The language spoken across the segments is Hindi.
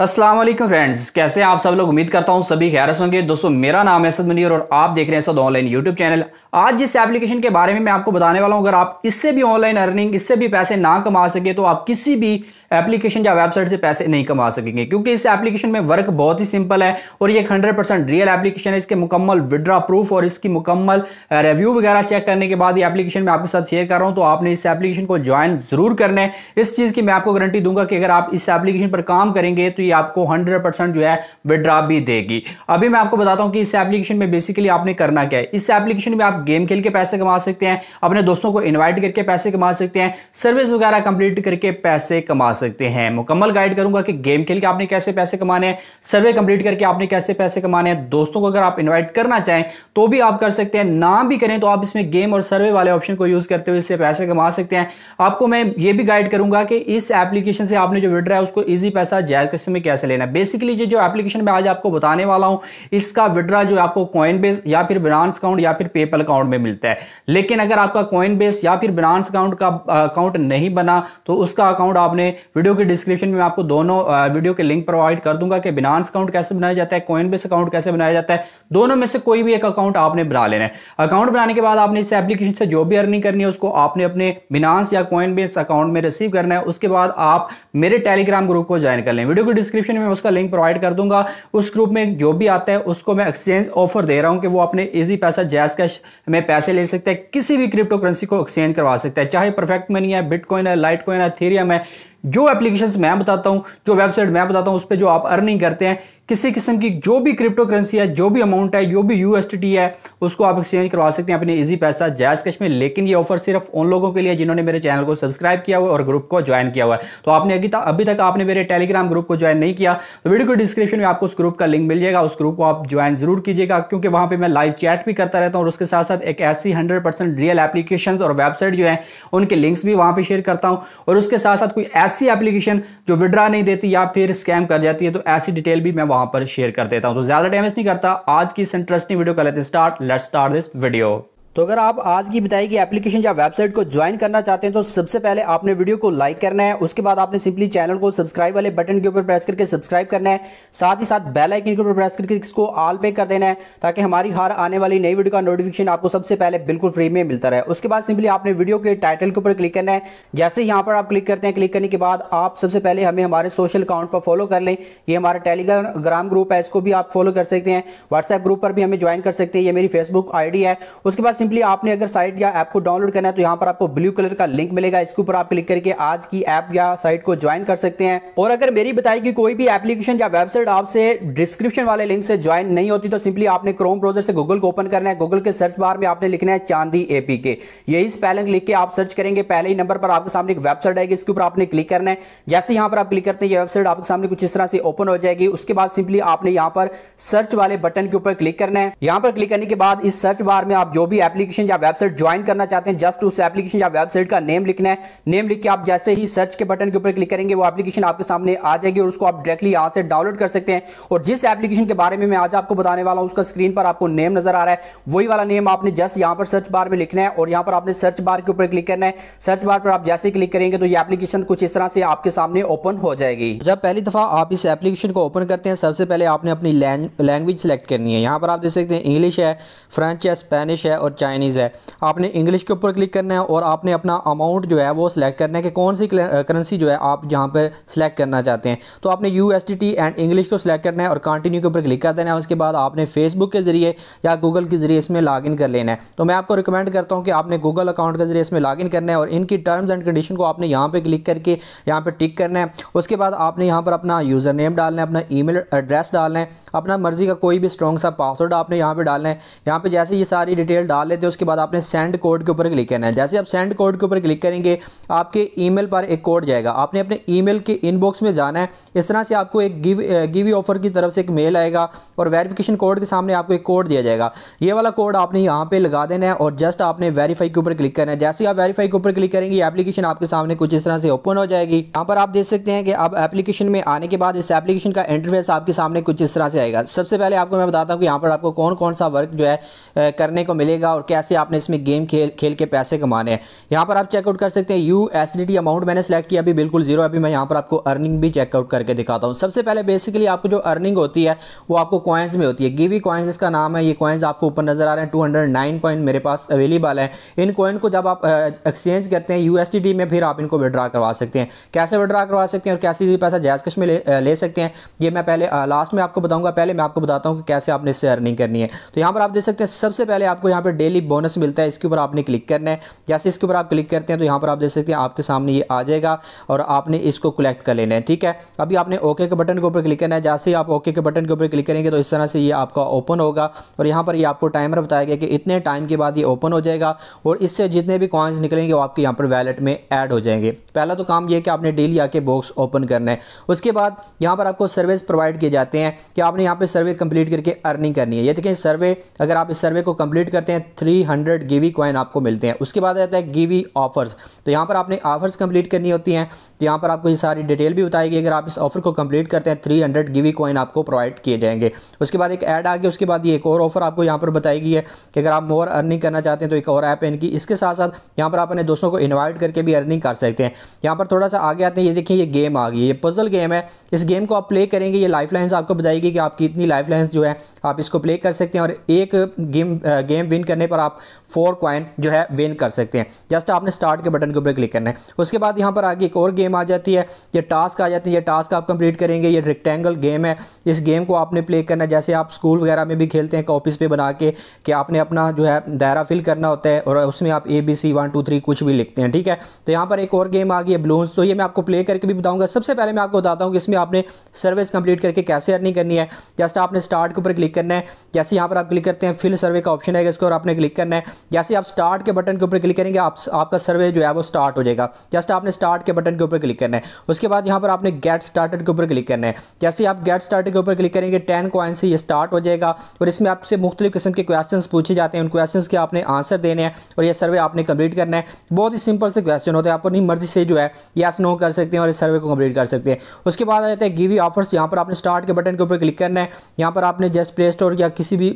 असलम फ्रेंड्स कैसे हैं आप सब लोग उम्मीद करता हूं सभी खैर होंगे दोस्तों मेरा नाम है सद मनीर और आप देख रहे हैं सद ऑनलाइन यूट्यूब चैनल आज जिस एप्लीकेशन के बारे में मैं आपको बताने वाला हूं अगर आप इससे भी ऑनलाइन अर्निंग इससे भी पैसे ना कमा सके तो आप किसी भी एप्लीकेशन या वेबसाइट से पैसे नहीं कमा सकेंगे क्योंकि इस एप्लीकेशन में वर्क बहुत ही सिंपल है और ये हंड्रेड परसेंट रियल एप्लीकेशन है इसके मुकम्मल विड्रा प्रूफ और इसकी मुकम्मल रिव्यू वगैरह चेक करने के बाद ये एप्लीकेशन मैं आपके साथ शेयर कर रहा हूँ तो आपने इस एप्लीकेशन को ज्वाइन जरूर करना है इस चीज़ की मैं आपको गारंटी दूंगा कि अगर आप इस एप्लीकेशन पर काम करेंगे तो ये आपको हंड्रेड परसेंट जो है विड्रा भी देगी अभी मैं आपको बताता हूँ कि इस एप्लीकेशन में बेसिकली आपने करना क्या है इस एप्लीकेशन में आप गेम खेल के पैसे कमा सकते हैं अपने दोस्तों को इन्वाइट करके पैसे कमा सकते हैं सर्विस वगैरह कंप्लीट करके पैसे कमा सकते हैं मुकम्मल गाइड करूंगा कि गेम खेल के आपने कैसे पैसे कमाने हैं सर्वे कंप्लीट करके आपने कैसे पैसे कमाने हैं दोस्तों को अगर आप इन्वाइट करना चाहें तो भी आप कर सकते हैं ना भी करें तो आप इसमें गेम और सर्वे वाले ऑप्शन को यूज़ करते हुए इससे पैसे कमा सकते हैं आपको मैं ये भी गाइड करूंगा कि इस एप्लीकेशन से आपने जो विड्रा है उसको ईजी पैसा जायज किस्म में कैसे लेना है बेसिकली जो एप्लीकेशन मैं आज आपको बताने वाला हूँ इसका विड्रा जो आपको कॉइन बेस या फिर ब्रांस अकाउंट या फिर पेपल अकाउंट में मिलता है लेकिन अगर आपका कॉइन बेस या फिर ब्रांस अकाउंट का अकाउंट नहीं बना तो उसका अकाउंट आपने वीडियो के डिस्क्रिप्शन में आपको दोनों वीडियो के लिंक प्रोवाइड कर दूंगा कि बिनांस अकाउंट कैसे बनाया जाता है कोइन बेस अकाउंट कैसे बनाया जाता है दोनों में से कोई भी एक अकाउंट आपने बना लेना है अकाउंट बनाने के बाद आपने इस एप्लीकेशन से जो भी अर्निंग करनी है उसको आपने अपने बिनांस या कोइन बेस अकाउंट में रिसीव करना है उसके बाद आप मेरे टेलीग्राम ग्रुप को ज्वाइन कर लें वीडियो के डिस्क्रिप्शन में उसका लिंक प्रोवाइड कर दूंगा उस ग्रुप में जो भी आता है उसको मैं एक्सचेंज ऑफर दे रहा हूँ कि वो अपने ईजी पैसा जैस कैश में पैसे ले सकते हैं किसी भी क्रिप्टो करेंसी को एक्सचेंज करवा सकते हैं चाहे परफेक्ट मनी है बिटकॉइन है लाइट कॉइन है थीरियम है जो एप्लीकेशन मैं बताता हूं जो वेबसाइट मैं बताता हूं उस पर जो आप अर्निंग करते हैं किसी किस्म की जो भी क्रिप्टो करेंसी है जो भी अमाउंट है जो भी यूएसटी है उसको आप एक्सचेंज करवा सकते हैं अपने इजी पैसा जायज कश में लेकिन ये ऑफर सिर्फ उन लोगों के लिए जिन्होंने मेरे चैनल को सब्सक्राइब किया हुआ और ग्रुप को ज्वाइन किया हुआ है तो आपने अभी तक अभी तक आपने मेरे टेलीग्राम ग्रुप को ज्वाइन नहीं किया तो वीडियो को डिस्क्रिप्शन में आपको उस ग्रुप का लिंक मिल जाएगा उस ग्रुप को आप ज्वाइन जरूर कीजिएगा क्योंकि वहाँ पर मैं लाइव चैट भी करता रहता हूँ और उसके साथ साथ एक ऐसी हंड्रेड रियल एप्लीकेशन और वेबसाइट जो है उनके लिंक्स भी वहाँ पर शेयर करता हूँ और उसके साथ साथ कोई ऐसी एप्लीकेशन जो विड्रा नहीं देती या फिर स्कैम कर जाती है तो ऐसी डिटेल भी मैं वहाँ वहां पर शेयर कर देता हूं तो ज्यादा डैमेज नहीं करता आज की इस इंटरेस्टिंग वीडियो कर लेते start let start this video तो अगर आप आज की बताई गई एप्लीकेशन या वेबसाइट को ज्वाइन करना चाहते हैं तो सबसे पहले आपने वीडियो को लाइक करना है उसके बाद आपने सिंपली चैनल को सब्सक्राइब वाले बटन के ऊपर प्रेस करके सब्सक्राइब करना है साथ ही साथ बेल आइकन के ऊपर प्रेस करके इसको ऑल पे कर देना है ताकि हमारी हर आने वाली नई वीडियो का नोटिफिकेशन आपको सबसे पहले बिल्कुल फ्री में मिलता रहे उसके बाद सिंपली आपने वीडियो के टाइटल के ऊपर क्लिक करना है जैसे यहाँ पर आप क्लिक करते हैं क्लिक करने के बाद आप सबसे पहले हमें हमारे सोशल अकाउंट पर फॉलो कर लें ये हमारा टेलीग्राम ग्रुप है इसको भी आप फॉलो कर सकते हैं व्हाट्सएप ग्रुप पर भी हमें ज्वाइन कर सकते हैं ये मेरी फेसबुक आई है उसके बाद सिंपली आपने अगर साइट या ऐप को डाउनलोड करना है तो यहाँ पर आपको ब्लू कलर का लिंक मिलेगा इसके ऊपर आप क्लिक करके आज की ऐप या साइट को ज्वाइन कर सकते हैं और अगर मेरी बताई कि कोई भी एप्लीकेशन या वेबसाइट आपसे डिस्क्रिप्शन वाले लिंक से ज्वाइन नहीं होती तो सिंपली आपने क्रोम ब्राउजर से गूगल को ओपन करना है गूगल के सर्च बार में आपने लिखना है चांदी एपी के यही स्पेलिंग लिख के आप सर्च करेंगे पहले ही नंबर पर आपके सामने एक वेबसाइट आएगी इसके ऊपर आपने क्लिक करना है जैसे यहाँ पर आप क्लिक करते हैं ये वेबसाइट आपके सामने कुछ इस तरह से ओपन हो जाएगी उसके बाद सिंपली आपने यहाँ पर सर्च वाले बटन के ऊपर क्लिक करना है यहाँ पर क्लिक करने के बाद इस सर्च बार में आप जो भी एप्लीकेशन या वेबसाइट ज्वाइन करना चाहते हैं जस्ट उस एप्लीकेशन या वेबसाइट का नेम लिखना है नेम लिख के आप जैसे ही सर्च के बटन के ऊपर क्लिक करेंगे वो एप्लीकेशन आपके सामने आ जाएगी और उसको आप डायरेक्टली यहाँ से डाउनलोड कर सकते हैं और जिस एप्लीकेशन के बारे में मैं आज आपको बताने वाला हूँ उसका स्क्रीन पर आपको नेम नजर आ रहा है वही वाला नेम आपने जस्ट यहाँ पर सर्च बार में लिखना है और यहाँ पर आपने सर्च बार के ऊपर क्लिक करना है सर्च बार पर आप जैसे ही क्लिक करेंगे तो ये एप्लीकेशन कुछ इस तरह से आपके सामने ओपन हो जाएगी जब पहली दफा आप इस एप्लीकेशन को ओपन करते हैं सबसे पहले आपने अपनी लैंग्वेज सेलेक्ट करनी है यहाँ पर आप देख सकते हैं इंग्लिश है फ्रेंच है स्पेनिश है और चाइनीज़ है आपने इंग्लिश के ऊपर क्लिक करना है और आपने अपना अमाउंट जो है वो सिलेक्ट करना है कि कौन सी करेंसी जो है आप यहाँ पर सिलेक्ट करना चाहते हैं तो आपने यू एंड इंग्लिश को सिलेक्ट करना है और कंटिन्यू के ऊपर क्लिक कर देना है उसके बाद आपने फेसबुक के ज़रिए या गूगल के ज़रिए इसमें इन कर लेना है तो मैं आपको रिकमेंड करता हूँ कि आपने गूगल अकाउंट के ज़रिए इसमें लॉगिन करना है और इनकी टर्म्स एंड कंडीशन को आपने यहाँ पर क्लिक करके यहाँ पर टिक करना है उसके बाद आपने यहाँ पर अपना यूज़र नेम डालना है अपना मेल एड्रेस डालना है अपना मर्ज़ी का कोई भी स्ट्रॉन्ग सा पासवर्ड आपने यहाँ पर डालना है यहाँ पर जैसे ये सारी डिटेल डाल लेते हैं उसके बाद आपने सेंड कोड के ऊपर क्लिक करना है जैसे आप सेंड कोड के ऊपर क्लिक करेंगे आपके ईमेल पर एक कोड जाएगा आपने अपने ईमेल के इनबॉक्स में जाना है इस तरह से आपको एक गिव गिवी ऑफर की तरफ से एक मेल आएगा और वेरिफिकेशन कोड के सामने आपको एक कोड दिया जाएगा ये वाला कोड आपने यहाँ पर लगा देना है और जस्ट आपने वेरीफाई के ऊपर क्लिक करना है जैसे आप वेरीफाई के ऊपर क्लिक करेंगे एप्लीकेशन आपके सामने कुछ इस तरह से ओपन हो जाएगी यहाँ पर आप देख सकते हैं कि अब एप्लीकेशन में आने के बाद इस एप्लीकेशन का इंटरफेस आपके सामने कुछ इस तरह से आएगा सबसे पहले आपको मैं बताता हूँ कि यहाँ पर आपको कौन कौन सा वर्क जो है करने को मिलेगा और कैसे आपने इसमें गेम खेल खेल के पैसे कमाने हैं यहाँ पर आप चेकआउट कर सकते हैं यू एस अमाउंट मैंने सेलेक्ट किया अभी बिल्कुल जीरो अभी मैं यहाँ पर आपको अर्निंग भी चेकआउट करके दिखाता हूँ सबसे पहले बेसिकली आपको जो अर्निंग होती है वो आपको कॉइन्स में होती है गिवी कॉइन्स इसका नाम है ये कॉइन्स आपको ऊपर नजर आ रहे हैं टू हंड्रेड कॉइन मेरे पास अवेलेबल है इन कॉइन को जब आप एक्सचेंज करते हैं यूएसडी में फिर आप इनको विड्रा करवा सकते हैं कैसे विड्रा करवा सकते हैं और कैसे भी पैसा जैज कश में ले, सकते हैं ये मैं पहले लास्ट में आपको बताऊँगा पहले मैं आपको बताता हूँ कि कैसे आपने इससे अर्निंग करनी है तो यहाँ पर आप देख सकते हैं सबसे पहले आपको यहाँ पर डेली डेली बोनस मिलता है इसके ऊपर आपने क्लिक करना है जैसे इसके ऊपर आप क्लिक करते हैं तो यहाँ पर आप देख सकते हैं आपके सामने ये आ जाएगा और आपने इसको कलेक्ट कर लेना है ठीक है अभी आपने ओके के बटन के ऊपर क्लिक करना है जैसे ही आप ओके के बटन के ऊपर क्लिक करेंगे तो इस तरह से ये आपका ओपन होगा और यहाँ पर ये आपको टाइमर बताया गया कि इतने टाइम के बाद ये ओपन हो जाएगा और इससे जितने भी कॉइन्स निकलेंगे वो आपके यहाँ पर वैलेट में ऐड हो जाएंगे पहला तो काम ये कि आपने डेली आके बॉक्स ओपन करना है उसके बाद यहाँ पर आपको सर्विस प्रोवाइड किए जाते हैं कि आपने यहाँ पर सर्वे कंप्लीट करके अर्निंग करनी है ये देखें सर्वे अगर आप इस सर्वे को कंप्लीट करते हैं थ्री हंड्रेड गिवी कॉइन आपको मिलते हैं उसके बाद आता है गिवी ऑफर्स तो यहाँ पर आपने ऑफर्स कंप्लीट करनी होती हैं तो यहाँ पर आपको ये सारी डिटेल भी बताएगी अगर आप इस ऑफर को कंप्लीट करते हैं थ्री हंड्रेड गिवी कॉइन आपको प्रोवाइड किए जाएंगे उसके बाद एक ऐड आ गया उसके बाद ये एक और ऑफर आपको यहाँ पर बताई गई है कि अगर आप मोर अर्निंग करना चाहते हैं तो एक और ऐप है इनकी इसके साथ साथ यहाँ पर आप अपने दोस्तों को इन्वाइट करके भी अर्निंग कर सकते हैं यहाँ पर थोड़ा सा आगे आते हैं ये देखिए ये गेम आ गई ये पजल गेम है इस गेम को आप प्ले करेंगे ये लाइफ लाइन्स आपको बताएगी कि आपकी इतनी लाइफ लाइन्स जो है आप इसको प्ले कर सकते हैं और एक गेम गेम विन करने करने पर आप फोर क्वाइन जो है विन कर सकते हैं जस्ट आपने स्टार्ट के बटन के ऊपर क्लिक करना है उसके बाद यहाँ पर आगे एक और गेम आ जाती है ये टास्क आ जाती है ये टास्क आप कंप्लीट करेंगे ये रेक्टेंगल गेम है इस गेम को आपने प्ले करना है जैसे आप स्कूल वगैरह में भी खेलते हैं कॉपीज़ पे बना के कि आपने अपना जो है दायरा फिल करना होता है और उसमें आप A B C one two three कुछ भी लिखते हैं ठीक है तो यहाँ पर एक और गेम आ गई है ब्लूस तो ये मैं आपको प्ले करके भी बताऊँगा सबसे पहले मैं आपको बताता हूँ कि इसमें आपने सर्विस कंप्लीट करके कैसे अर्निंग करनी है जस्ट आपने स्टार्ट के ऊपर क्लिक करना है जैसे यहाँ पर आप क्लिक करते हैं फिल सर्वे का ऑप्शन है इसको और आपने आपने क्लिक करना है जैसे आप स्टार्ट के बटन के ऊपर क्लिक करेंगे आप, आपका सर्वे जो है वो स्टार्ट हो जाएगा जस्ट आपने स्टार्ट के बटन के ऊपर क्लिक करना है उसके बाद यहाँ पर आपने गेट स्टार्टेड के ऊपर क्लिक करना है जैसे आप गेट स्टार्टेड के ऊपर क्लिक करेंगे टेन क्वाइन से ये स्टार्ट हो जाएगा और इसमें आपसे मुख्तलिफ किस्म के क्वेश्चन पूछे जाते हैं उन क्वेश्चन के आपने आंसर देने हैं और यह सर्वे आपने कंप्लीट करना है बहुत ही सिंपल से क्वेश्चन होते हैं आप अपनी मर्जी से जो है यस नो कर सकते हैं और इस सर्वे को कंप्लीट कर सकते हैं उसके बाद आ जाते हैं गिवी ऑफर्स यहाँ पर आपने स्टार्ट के बटन के ऊपर क्लिक करना है यहाँ पर आपने जस्ट प्ले स्टोर या किसी भी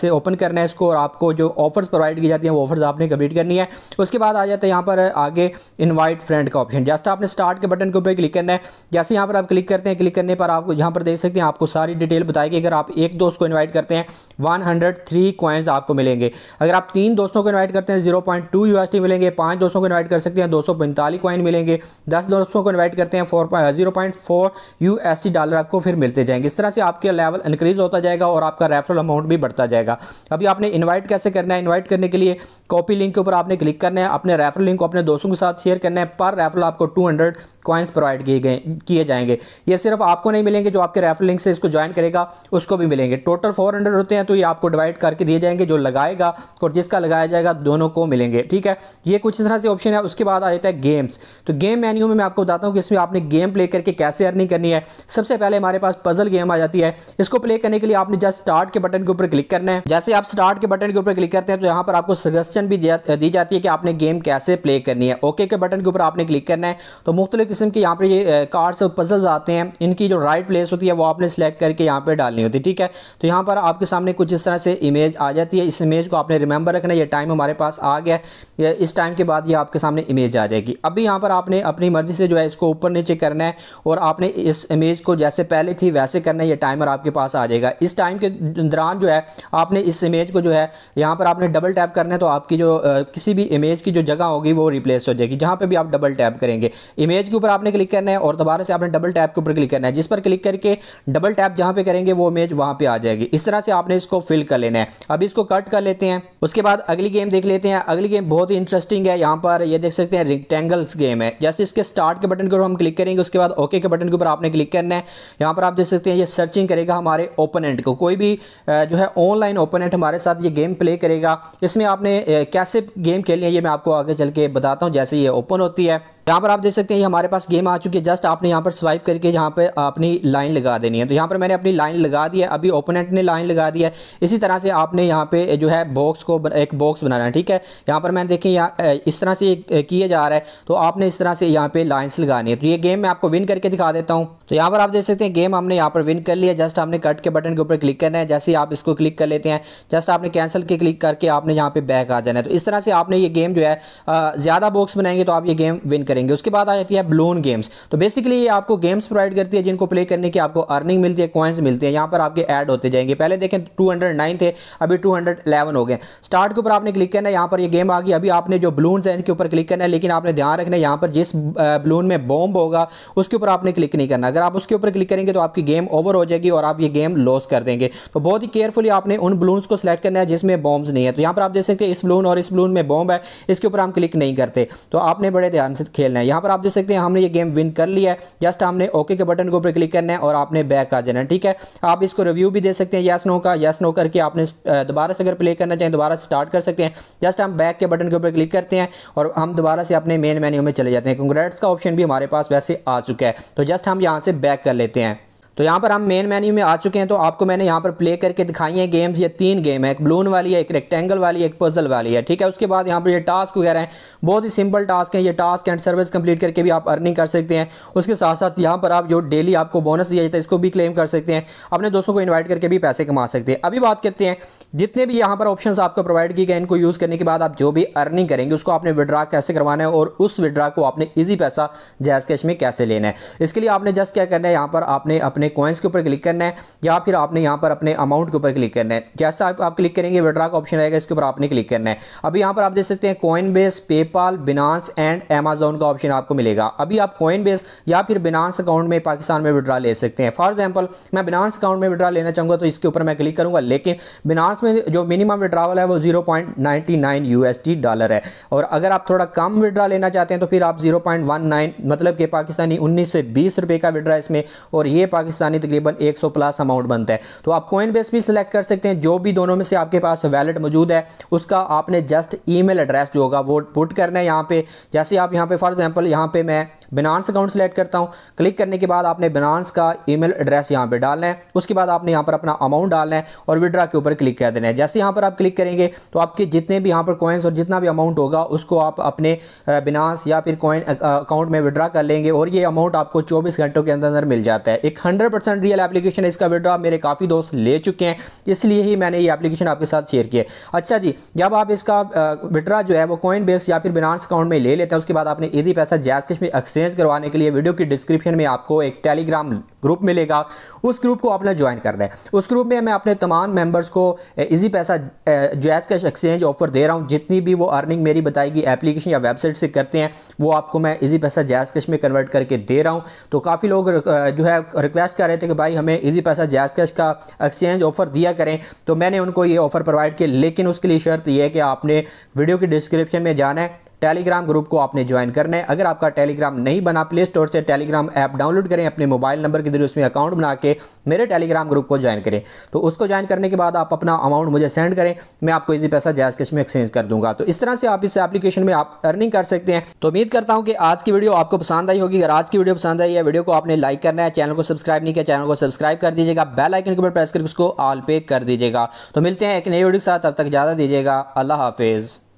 से ओपन करना है इसको और आपको जो ऑफर्स प्रोवाइड की जाती हैं वो ऑफर्स आपने कम्प्लीट करनी है उसके बाद आ जाता है यहाँ पर आगे इन्वाइट फ्रेंड का ऑप्शन जैसा आपने स्टार्ट के बटन के ऊपर क्लिक करना है जैसे यहाँ पर आप क्लिक करते हैं क्लिक करने पर आपको यहाँ पर देख सकते हैं आपको सारी डिटेल बताएगी अगर आप एक दोस्त को इन्वाइट करते हैं वन कॉइन्स आपको मिलेंगे अगर आप तीन दोस्तों को इन्वाइट करते हैं जीरो पॉइंट मिलेंगे पांच दोस्तों को इन्वाइट कर सकते हैं दो सौ कॉइन मिलेंगे दस दोस्तों को इन्वाइट करते हैं four zero point four dollar आपको फिर मिलते जाएंगे इस तरह से आपके लेवल इंक्रीज होता जाएगा और आपका रेफरल अमाउंट भी बढ़ता जाएगा अभी आपने इन्वाइट कैसे करना करना है इन्वाइट करने के लिए कॉपी लिंक के ऊपर आपने क्लिक करना है अपने रेफरल लिंक को अपने दोस्तों के साथ शेयर करना है पर रेफरल आपको टू कॉइन्स प्रोवाइड किए गए किए जाएंगे ये सिर्फ आपको नहीं मिलेंगे जो आपके रेफर लिंक से इसको ज्वाइन करेगा उसको भी मिलेंगे टोटल फोर हंड्रेड होते हैं तो ये आपको डिवाइड करके दिए जाएंगे जो लगाएगा और जिसका लगाया जाएगा दोनों को मिलेंगे ठीक है ये कुछ इस तरह से ऑप्शन है उसके बाद आ जाता है गेम्स तो गेम मेन्यू में मैं आपको बताता हूँ कि इसमें आपने गेम प्ले करके कैसे अर्निंग करनी है सबसे पहले हमारे पास पजल गेम आ जाती है इसको प्ले करने के लिए आपने जस्ट स्टार्ट के बटन के ऊपर क्लिक करना है जैसे आप स्टार्ट के बटन के ऊपर क्लिक करते हैं तो यहाँ पर आपको सजेशन भी दी जाती है कि आपने गेम कैसे प्ले करनी है ओके के बटन के ऊपर आपने क्लिक करना है तो मुख्तलिफ किस्म के यहाँ पर ये कार्ड्स और पजल्स आते हैं इनकी जो राइट प्लेस होती है वो आपने सेलेक्ट करके यहाँ पर डालनी होती है ठीक है तो यहाँ पर आपके सामने कुछ इस तरह से इमेज आ जाती है इस इमेज को आपने रिमेंबर रखना ये टाइम हमारे पास आ गया है इस टाइम के बाद ये आपके सामने इमेज आ जाएगी अभी यहाँ पर आपने अपनी मर्ज़ी से जो है इसको ऊपर नीचे करना है और आपने इस इमेज को जैसे पहले थी वैसे करना है ये टाइमर आपके पास आ जाएगा इस टाइम के दौरान जो है आपने इस इमेज को जो है यहाँ पर आपने डबल टैप करना है तो आपकी जो किसी भी इमेज की जो जगह होगी वो रिप्लेस हो जाएगी जहाँ पर भी आप डबल टैप करेंगे इमेज के ऊपर आपने क्लिक करना है और दोबारा से आपने डबल टैप के ऊपर क्लिक करना है जिस पर क्लिक करके डबल टैप जहां पे करेंगे वो इमेज वहां पे आ जाएगी इस तरह से आपने इसको फिल कर लेना है अभी इसको कट कर लेते हैं उसके बाद अगली गेम देख लेते हैं अगली गेम बहुत ही इंटरेस्टिंग है यहाँ पर ये देख सकते हैं रिक्टेंगल्स गेम है जैसे इसके स्टार्ट के बटन के ऊपर हम क्लिक करेंगे उसके बाद ओके के बटन के ऊपर आपने क्लिक करना है यहाँ पर आप देख सकते हैं ये सर्चिंग करेगा हमारे ओपोनेंट को कोई भी जो है ऑनलाइन ओपोनेंट हमारे साथ ये गेम प्ले करेगा इसमें आपने कैसे गेम खेलनी है ये मैं आपको आगे चल के बताता हूँ जैसे ये ओपन होती है यहाँ पर आप देख सकते हैं हमारे पास गेम आ चुकी है जस्ट आपने यहाँ पर स्वाइप करके यहाँ पर अपनी लाइन लगा देनी है तो यहाँ पर मैंने अपनी लाइन लगा दी है अभी ओपोनेंट ने लाइन लगा दी है इसी तरह से आपने यहाँ पे जो है बॉक्स को एक बॉक्स बनाना है ठीक है यहाँ पर मैंने देखें यहाँ इस तरह से किया जा रहा है तो आपने इस तरह से यहाँ पे लाइन्स लगानी है तो ये गेम मैं आपको विन करके दिखा देता हूँ तो यहाँ पर आप देख सकते हैं गेम हमने यहाँ पर विन कर लिया जस्ट हमने कट के बटन के ऊपर क्लिक करना है जैसे ही आप इसको क्लिक कर लेते हैं जस्ट आपने कैंसिल के क्लिक करके आपने यहाँ पे बैक आ जाना है तो इस तरह से आपने ये गेम जो है ज़्यादा बॉक्स बनाएंगे तो आप ये गेम विन करेंगे करेंगे उसके बाद आ जाती है लोन गेम्स तो बेसिकली ये आपको गेम्स प्रोवाइड करती है जिनको प्ले करने की आपको अर्निंग मिलती है कॉइन्स मिलते हैं यहाँ पर आपके ऐड होते जाएंगे पहले देखें टू थे अभी टू हो गए स्टार्ट के ऊपर आपने क्लिक करना है यहाँ पर ये गेम आ गई अभी आपने जो ब्लून है इनके ऊपर क्लिक करना है लेकिन आपने ध्यान रखना है यहाँ पर जिस ब्लून में बॉम्ब होगा उसके ऊपर आपने क्लिक नहीं करना अगर आप उसके ऊपर क्लिक करेंगे तो आपकी गेम ओवर हो जाएगी और आप ये गेम लॉस कर देंगे तो बहुत ही केयरफुली आपने उन बलून्स को सिलेक्ट करना है जिसमें बॉम्ब नहीं है तो यहाँ पर आप देख सकते हैं इस ब्लून और इस ब्लून में बॉम्ब है इसके ऊपर हम क्लिक नहीं करते तो आपने बड़े ध्यान से खेलना है यहाँ पर आप देख सकते हैं हमने ये गेम विन कर लिया है जस्ट हमने ओके के बटन के ऊपर क्लिक करना है और आपने बैक आ जाना है ठीक है आप इसको रिव्यू भी दे सकते हैं यस नो का यस नो करके आपने दोबारा से अगर प्ले करना चाहें दोबारा से स्टार्ट कर सकते हैं जस्ट हम बैक के बटन के ऊपर क्लिक करते हैं और हम दोबारा से अपने मेन मेन्यू में चले जाते हैं कंग्रेट्स का ऑप्शन भी हमारे पास वैसे आ चुका है तो जस्ट हम यहाँ से बैक कर लेते हैं तो यहाँ पर हम मेन मेन्यू में आ चुके हैं तो आपको मैंने यहाँ पर प्ले करके दिखाई है गेम्स ये तीन गेम है एक ब्लून वाली है एक रेक्टेंगल वाली है एक पजल वाली है ठीक है उसके बाद यहाँ पर ये टास्क वगैरह हैं बहुत ही सिंपल टास्क हैं ये टास्क एंड सर्विस कंप्लीट करके भी आप अर्निंग कर सकते हैं उसके साथ साथ यहाँ पर आप जो डेली आपको बोनस दिया जाता है इसको भी क्लेम कर सकते हैं अपने दोस्तों को इन्वाइट करके भी पैसे कमा सकते हैं अभी बात करते हैं जितने भी यहाँ पर ऑप्शन आपको प्रोवाइड किए गए इनको यूज़ करने के बाद आप जो भी अर्निंग करेंगे उसको आपने विड्रा कैसे करवाना है और उस विड्रा को आपने ईजी पैसा जैस कैश में कैसे लेना है इसके लिए आपने जस्ट क्या करना है यहाँ पर आपने अपने अपने कॉइन्स के ऊपर क्लिक करना है या फिर आपने यहाँ पर अपने अमाउंट के ऊपर क्लिक करना है जैसा आप, आप क्लिक करेंगे विड्रा का ऑप्शन आएगा इसके ऊपर आपने क्लिक करना है अभी यहाँ पर आप देख सकते हैं Coinbase PayPal Binance and Amazon का ऑप्शन आपको मिलेगा अभी आप कॉइन बेस या फिर बिनास अकाउंट में पाकिस्तान में विड्रा ले सकते हैं फॉर एग्जाम्पल मैं बिनास अकाउंट में विड्रा लेना चाहूँगा तो इसके ऊपर मैं क्लिक करूँगा लेकिन बिनास में जो मिनिमम विड्रावल है वो जीरो पॉइंट डॉलर है और अगर आप थोड़ा कम विड्रा लेना चाहते हैं तो फिर आप जीरो मतलब कि पाकिस्तानी उन्नीस से बीस रुपये का विड्रा इसमें और ये पाकिस्तान पाकिस्तानी तकरीबन 100 प्लस अमाउंट बनता है तो आप कोइन बेस भी सिलेक्ट कर सकते हैं जो भी दोनों में से आपके पास वैलेट मौजूद है उसका आपने जस्ट ईमेल एड्रेस जो होगा वो पुट करना है यहाँ पे जैसे आप यहाँ पे फॉर एग्जांपल यहाँ पे मैं बिनानस अकाउंट सेलेक्ट करता हूँ क्लिक करने के बाद आपने बिनानस का ईमेल एड्रेस यहाँ पर डालना है उसके बाद आपने यहाँ पर अपना अमाउंट डालना है और विड्रा के ऊपर क्लिक कर देना है जैसे यहाँ पर आप क्लिक करेंगे तो आपके जितने भी यहाँ पर कॉइन्स और जितना भी अमाउंट होगा उसको आप अपने बिनास या फिर कॉइन अकाउंट में विड्रा कर लेंगे और ये अमाउंट आपको चौबीस घंटों के अंदर अंदर मिल जाता है एक हंड्रेड परसेंट रियल एप्लीकेशन है इसका विड्रॉ मेरे काफ़ी दोस्त ले चुके हैं इसलिए ही मैंने ये एप्लीकेशन आपके साथ शेयर किया अच्छा जी जब आप इसका विड्रा जो है वो कॉइन बेस या फिर बिनांस अकाउंट में ले लेते हैं उसके बाद आपने यदि पैसा जैस कश में एक्सचेंज करवाने के लिए वीडियो की डिस्क्रिप्शन में आपको एक टेलीग्राम ग्रुप मिलेगा उस ग्रुप को आपने ज्वाइन करना है उस ग्रुप में मैं अपने तमाम मेंबर्स को इजी पैसा जैस कैश एक्सचेंज ऑफर दे रहा हूँ जितनी भी वो अर्निंग मेरी बताई गई एप्लीकेशन या वेबसाइट से करते हैं वो आपको मैं इजी पैसा जैस कैश में कन्वर्ट करके दे रहा हूँ तो काफ़ी लोग जो है रिक्वेस्ट रिक्वेस्ट कर रहे थे कि भाई हमें इजी पैसा जैस कैश का एक्सचेंज ऑफर दिया करें तो मैंने उनको ये ऑफर प्रोवाइड किया लेकिन उसके लिए शर्त यह है कि आपने वीडियो की डिस्क्रिप्शन में जाना है टेलीग्राम ग्रुप को आपने ज्वाइन करना है अगर आपका टेलीग्राम नहीं बना प्ले स्टोर से टेलीग्राम ऐप डाउनलोड करें अपने मोबाइल नंबर के जरिए उसमें अकाउंट बना के मेरे टेलीग्राम ग्रुप को ज्वाइन करें तो उसको ज्वाइन करने के बाद आप अपना अमाउंट मुझे सेंड करें मैं आपको इसी पैसा जैस कैश में एक्सचेंज कर दूंगा तो इस तरह से आप इस एप्लीकेशन में आप अर्निंग कर सकते हैं तो उम्मीद करता हूँ कि आज की वीडियो आपको पसंद आई होगी अगर आज की वीडियो पसंद आई है वीडियो को आपने लाइक करना है चैनल को सब्सक्राइब नहीं किया चैनल को सब्सक्राइब कर दीजिएगा बेल आइकन के ऊपर प्रेस करके उसको ऑल पे कर दीजिएगा तो मिलते हैं एक नई वीडियो के साथ अब तक ज़्यादा दीजिएगा अल्लाह हाफिज़